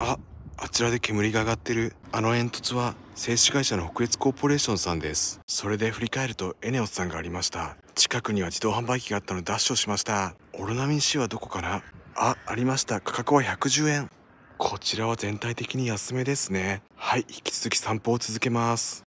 あ、あちらで煙が上がってる。あの煙突は製紙会社の北越コーポレーションさんです。それで振り返るとエネオスさんがありました。近くには自動販売機があったのでダッシュをしました。オロナミン C はどこかなあ、ありました。価格は110円。こちらは全体的に安めですね。はい、引き続き散歩を続けます。